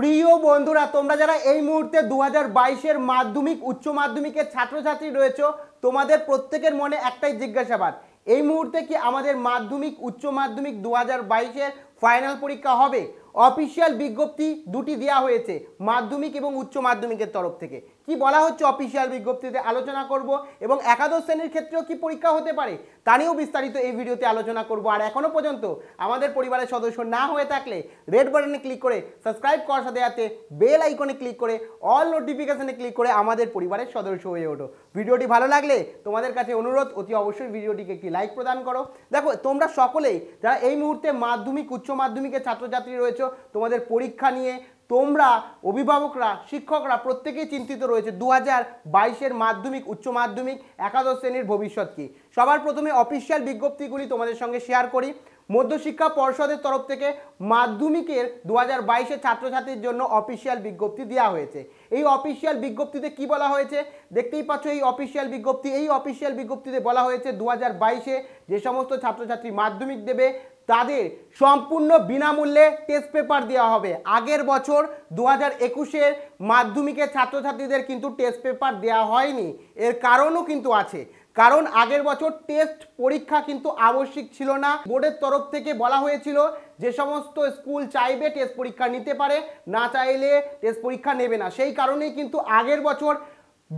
প্রিয় বন্ধুরা তোমরা যারা এই মুহূর্তে দু হাজার বাইশের মাধ্যমিক উচ্চ মাধ্যমিকের ছাত্রছাত্রী রয়েছে তোমাদের প্রত্যেকের মনে একটাই জিজ্ঞাসাবাদ এই মুহূর্তে কি আমাদের মাধ্যমিক উচ্চ মাধ্যমিক দু হাজার বাইশের ফাইনাল পরীক্ষা হবে অফিসিয়াল বিজ্ঞপ্তি দুটি দেওয়া হয়েছে মাধ্যমিক এবং উচ্চ মাধ্যমিকের তরফ থেকে কি বলা হচ্ছে অফিসিয়াল বিজ্ঞপ্তিতে আলোচনা করব এবং একাদশ শ্রেণীর ক্ষেত্রেও কি পরীক্ষা হতে পারে তা নিয়েও বিস্তারিত এই ভিডিওতে আলোচনা করব আর এখনও পর্যন্ত আমাদের পরিবারের সদস্য না হয়ে থাকলে রেড বাটনে ক্লিক করে সাবস্ক্রাইব করার সাথে সাথে বেল আইকনে ক্লিক করে অল নোটিফিকেশানে ক্লিক করে আমাদের পরিবারের সদস্য হয়ে ওঠো ভিডিওটি ভালো লাগলে তোমাদের কাছে অনুরোধ অতি অবশ্যই ভিডিওটিকে একটি লাইক প্রদান করো দেখো তোমরা সকলেই যারা এই মুহূর্তে মাধ্যমিক উচ্চ মাধ্যমিকের ছাত্রছাত্রী রয়েছে তোমাদের পরীক্ষা নিয়ে তোমরা অভিভাবকরা শিক্ষকরা প্রত্যেকেই চিন্তিত রয়েছে দু হাজার বাইশের মাধ্যমিক উচ্চ মাধ্যমিক একাদশ শ্রেণীর ভবিষ্যৎ কি সবার প্রথমে অফিসিয়াল বিজ্ঞপ্তিগুলি তোমাদের সঙ্গে শেয়ার করি মধ্যশিক্ষা পর্ষদের তরফ থেকে মাধ্যমিকের দু হাজার বাইশে ছাত্রছাত্রীর জন্য অফিসিয়াল বিজ্ঞপ্তি দেওয়া হয়েছে এই অফিসিয়াল বিজ্ঞপ্তিতে কি বলা হয়েছে দেখতেই পাচ্ছ এই অফিসিয়াল বিজ্ঞপ্তি এই অফিসিয়াল বিজ্ঞপ্তিতে বলা হয়েছে দু হাজার বাইশে যে সমস্ত ছাত্রছাত্রী মাধ্যমিক দেবে তাদের সম্পূর্ণ বিনামূল্যে টেস্ট পেপার দেওয়া হবে আগের বছর দু হাজার একুশের মাধ্যমিকের ছাত্রছাত্রীদের কিন্তু টেস্ট পেপার দেওয়া হয়নি এর কারণও কিন্তু আছে কারণ আগের বছর টেস্ট পরীক্ষা কিন্তু আবশ্যিক ছিল না বোর্ডের তরফ থেকে বলা হয়েছিল যে সমস্ত স্কুল চাইবে টেস্ট পরীক্ষা নিতে পারে না চাইলে টেস্ট পরীক্ষা নেবে না সেই কারণেই কিন্তু আগের বছর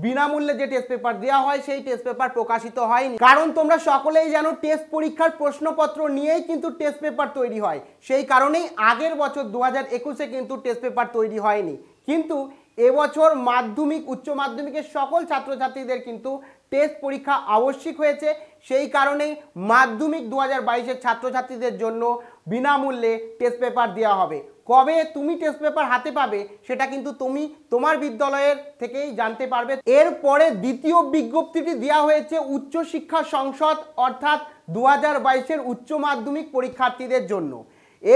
বিনামূল্যে যে টেস্ট পেপার দেওয়া হয় সেই টেস্ট পেপার প্রকাশিত হয়নি কারণ তোমরা সকলেই জানো টেস্ট পরীক্ষার প্রশ্নপত্র নিয়েই কিন্তু টেস্ট পেপার তৈরি হয় সেই কারণেই আগের বছর দু হাজার একুশে কিন্তু টেস্ট পেপার তৈরি হয়নি কিন্তু এবছর মাধ্যমিক উচ্চ মাধ্যমিকের সকল ছাত্রছাত্রীদের কিন্তু টেস্ট পরীক্ষা আবশ্যিক হয়েছে সেই কারণেই মাধ্যমিক দু হাজার বাইশের ছাত্রছাত্রীদের জন্য বিনামূল্যে টেস্ট পেপার দেওয়া হবে কবে তুমি টেস্ট পেপার হাতে পাবে সেটা কিন্তু তুমি তোমার বিদ্যালয়ের থেকেই জানতে পারবে এরপরে দ্বিতীয় বিজ্ঞপ্তিটি দেওয়া হয়েছে উচ্চশিক্ষা সংসদ অর্থাৎ দু হাজার বাইশের উচ্চ মাধ্যমিক পরীক্ষার্থীদের জন্য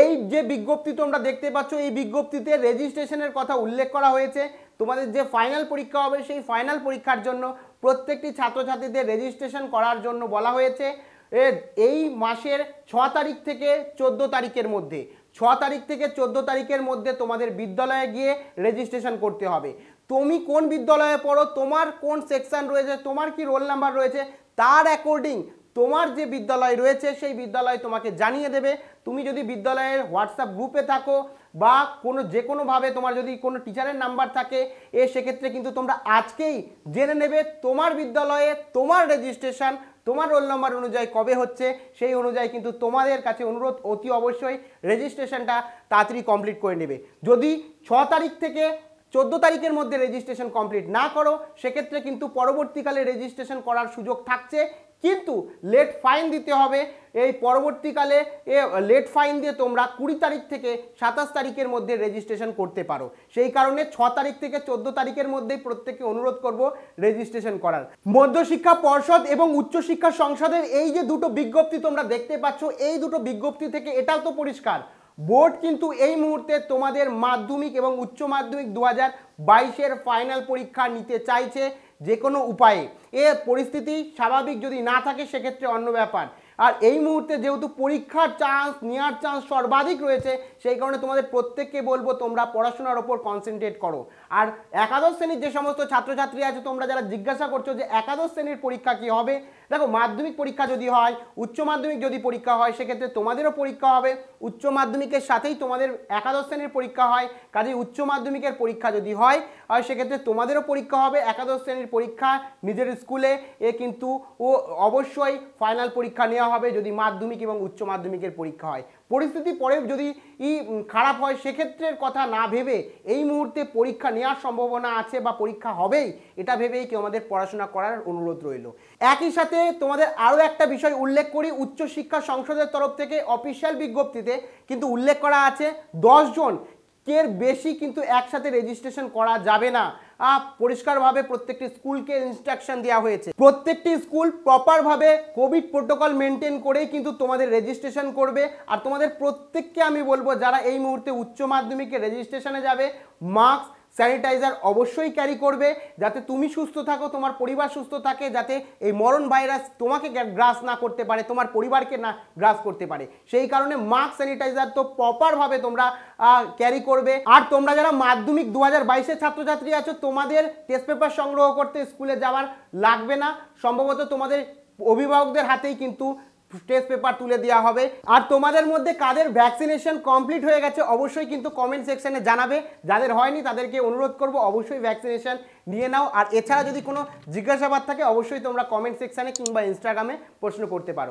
এই যে বিজ্ঞপ্তি তোমরা দেখতে পাচ্ছ এই বিজ্ঞপ্তিতে রেজিস্ট্রেশনের কথা উল্লেখ করা হয়েছে তোমাদের যে ফাইনাল পরীক্ষা হবে সেই ফাইনাল পরীক্ষার জন্য প্রত্যেকটি ছাত্রছাত্রীদের রেজিস্ট্রেশন করার জন্য বলা হয়েছে এই মাসের ছ তারিখ থেকে ১৪ তারিখের মধ্যে ছ তারিখ থেকে ১৪ তারিখের মধ্যে তোমাদের বিদ্যালয়ে গিয়ে রেজিস্ট্রেশন করতে হবে তুমি কোন বিদ্যালয়ে পড়ো তোমার কোন সেকশান রয়েছে তোমার কি রোল নাম্বার রয়েছে তার অ্যাকর্ডিং তোমার যে বিদ্যালয় রয়েছে সেই বিদ্যালয় তোমাকে জানিয়ে দেবে তুমি যদি বিদ্যালয়ের হোয়াটসঅ্যাপ গ্রুপে থাকো বা কোনো যে কোনোভাবে তোমার যদি কোনো টিচারের নাম্বার থাকে এ সেক্ষেত্রে কিন্তু তোমরা আজকেই জেনে নেবে তোমার বিদ্যালয়ে তোমার রেজিস্ট্রেশন তোমার রোল নাম্বার অনুযায়ী কবে হচ্ছে সেই অনুযায়ী কিন্তু তোমাদের কাছে অনুরোধ অতি অবশ্যই রেজিস্ট্রেশনটা তাড়াতাড়ি কমপ্লিট করে নেবে যদি ছ তারিখ থেকে চোদ্দো তারিখের মধ্যে রেজিস্ট্রেশন কমপ্লিট না করো সেক্ষেত্রে কিন্তু পরবর্তীকালে রেজিস্ট্রেশন করার সুযোগ থাকছে কিন্তু লেট ফাইন দিতে হবে এই পরবর্তীকালে এ লেট ফাইন দিয়ে তোমরা কুড়ি তারিখ থেকে সাতাশ তারিখের মধ্যে রেজিস্ট্রেশন করতে পারো সেই কারণে ছ তারিখ থেকে চোদ্দ তারিখের মধ্যেই প্রত্যেককে অনুরোধ করব রেজিস্ট্রেশন করার মধ্যশিক্ষা পর্ষদ এবং উচ্চশিক্ষা সংসদের এই যে দুটো বিজ্ঞপ্তি তোমরা দেখতে পাচ্ছ এই দুটো বিজ্ঞপ্তি থেকে এটাও তো পরিষ্কার বোর্ড কিন্তু এই মুহূর্তে তোমাদের মাধ্যমিক এবং উচ্চ মাধ্যমিক দু হাজার বাইশের ফাইনাল পরীক্ষা নিতে চাইছে যে কোনো উপায়ে এ পরিস্থিতি স্বাভাবিক যদি না থাকে সেক্ষেত্রে অন্য ব্যাপার আর এই মুহূর্তে যেহেতু পরীক্ষার চান্স নেওয়ার চান্স সর্বাধিক রয়েছে সেই কারণে তোমাদের প্রত্যেককে বলবো তোমরা পড়াশোনার ওপর কনসেন্ট্রেট করো আর একাদশ শ্রেণীর যে সমস্ত ছাত্রছাত্রী আছে তোমরা যারা জিজ্ঞাসা করছো যে একাদশ শ্রেণীর পরীক্ষা কি হবে দেখো মাধ্যমিক পরীক্ষা যদি হয় উচ্চ মাধ্যমিক যদি পরীক্ষা হয় সেক্ষেত্রে তোমাদেরও পরীক্ষা হবে উচ্চ মাধ্যমিকের সাথেই তোমাদের একাদশ শ্রেণীর পরীক্ষা হয় কাজেই উচ্চ মাধ্যমিকের পরীক্ষা যদি হয় হয় সেক্ষেত্রে তোমাদেরও পরীক্ষা হবে একাদশ শ্রেণীর পরীক্ষা নিজের স্কুলে এ কিন্তু ও অবশ্যই ফাইনাল পরীক্ষা নেওয়া হবে যদি মাধ্যমিক এবং উচ্চ মাধ্যমিকের পরীক্ষা হয় পরিস্থিতি পরে যদি ই খারাপ হয় সেক্ষেত্রের কথা না ভেবে এই মুহূর্তে পরীক্ষা নেওয়ার সম্ভাবনা আছে বা পরীক্ষা হবেই এটা ভেবেই কেউ আমাদের পড়াশোনা করার অনুরোধ রইল একই সাথে তোমাদের আরও একটা বিষয় উল্লেখ করি উচ্চশিক্ষা সংসদের তরফ থেকে অফিসিয়াল বিজ্ঞপ্তিতে কিন্তু উল্লেখ করা আছে দশজন কের বেশি কিন্তু একসাথে রেজিস্ট্রেশন করা যাবে না পরিষ্কারভাবে প্রত্যেকটি স্কুলকে ইনস্ট্রাকশন দেওয়া হয়েছে প্রত্যেকটি স্কুল প্রপারভাবে কোভিড প্রোটোকল মেনটেন করেই কিন্তু তোমাদের রেজিস্ট্রেশন করবে আর তোমাদের প্রত্যেককে আমি বলবো যারা এই মুহূর্তে উচ্চ মাধ্যমিকে রেজিস্ট্রেশনে যাবে মার্কস স্যানিটাইজার অবশ্যই ক্যারি করবে যাতে তুমি সুস্থ থাকো তোমার পরিবার সুস্থ থাকে যাতে এই মরণ ভাইরাস তোমাকে গ্রাস না করতে পারে তোমার পরিবারকে না গ্রাস করতে পারে সেই কারণে মাস্ক স্যানিটাইজার তো প্রপারভাবে তোমরা ক্যারি করবে আর তোমরা যারা মাধ্যমিক দু হাজার বাইশের ছাত্রছাত্রী আছো তোমাদের টেস্ট পেপার সংগ্রহ করতে স্কুলে যাওয়ার লাগবে না সম্ভবত তোমাদের অভিভাবকদের হাতেই কিন্তু টেস্ট পেপার তুলে দেওয়া হবে আর তোমাদের মধ্যে কাদের ভ্যাকসিনেশন কমপ্লিট হয়ে গেছে অবশ্যই কিন্তু কমেন্ট সেকশানে জানাবে যাদের হয়নি তাদেরকে অনুরোধ করব অবশ্যই ভ্যাকসিনেশন নিয়ে নাও আর এছাড়া যদি কোনো জিজ্ঞাসাবাদ থাকে অবশ্যই তোমরা কমেন্ট সেকশানে কিংবা ইনস্টাগ্রামে প্রশ্ন করতে পারো